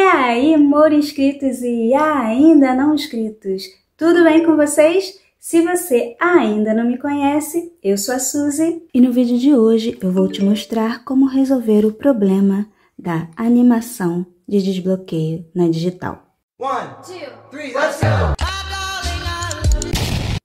E aí, moro inscritos e ainda não inscritos, tudo bem com vocês? Se você ainda não me conhece, eu sou a Suzy e no vídeo de hoje eu vou te mostrar como resolver o problema da animação de desbloqueio na digital. One, two, three, let's go!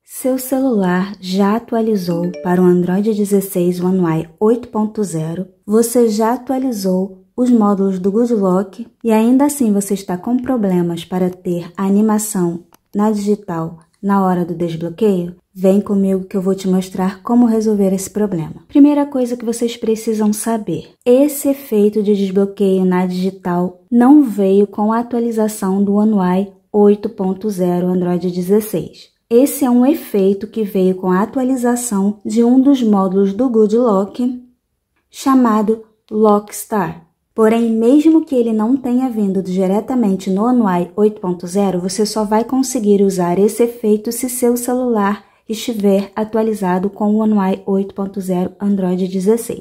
Seu celular já atualizou para o Android 16 One UI 8.0, você já atualizou os módulos do GoodLock e ainda assim você está com problemas para ter a animação na digital na hora do desbloqueio? Vem comigo que eu vou te mostrar como resolver esse problema. Primeira coisa que vocês precisam saber: esse efeito de desbloqueio na digital não veio com a atualização do One UI 8.0 Android 16. Esse é um efeito que veio com a atualização de um dos módulos do Good Lock, chamado Lockstar. Porém, mesmo que ele não tenha vindo diretamente no Anuai 8.0, você só vai conseguir usar esse efeito se seu celular estiver atualizado com o Anuai 8.0 Android 16.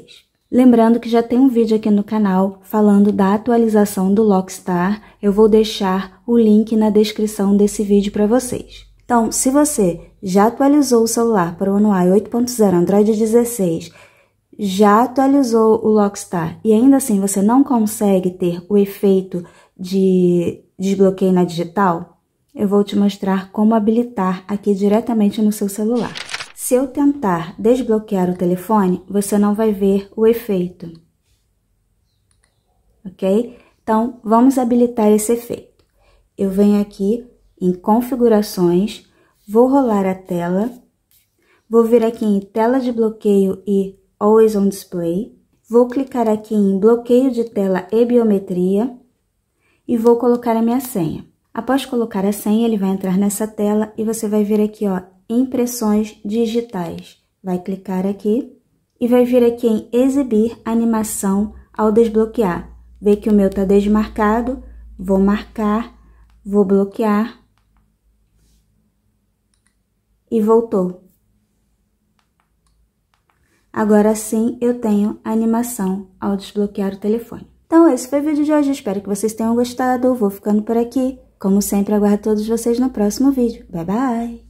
Lembrando que já tem um vídeo aqui no canal falando da atualização do Lockstar, eu vou deixar o link na descrição desse vídeo para vocês. Então, se você já atualizou o celular para o Anuai 8.0 Android 16 já atualizou o Lockstar e ainda assim você não consegue ter o efeito de desbloqueio na digital, eu vou te mostrar como habilitar aqui diretamente no seu celular. Se eu tentar desbloquear o telefone, você não vai ver o efeito, ok? Então, vamos habilitar esse efeito. Eu venho aqui em configurações, vou rolar a tela, vou vir aqui em tela de bloqueio e Always on Display. Vou clicar aqui em Bloqueio de tela e biometria e vou colocar a minha senha. Após colocar a senha, ele vai entrar nessa tela e você vai vir aqui, ó, Impressões digitais. Vai clicar aqui e vai vir aqui em Exibir animação ao desbloquear. Vê que o meu está desmarcado, vou marcar, vou bloquear e voltou. Agora sim eu tenho animação ao desbloquear o telefone. Então esse foi o vídeo de hoje, espero que vocês tenham gostado, vou ficando por aqui. Como sempre, aguardo todos vocês no próximo vídeo. Bye, bye!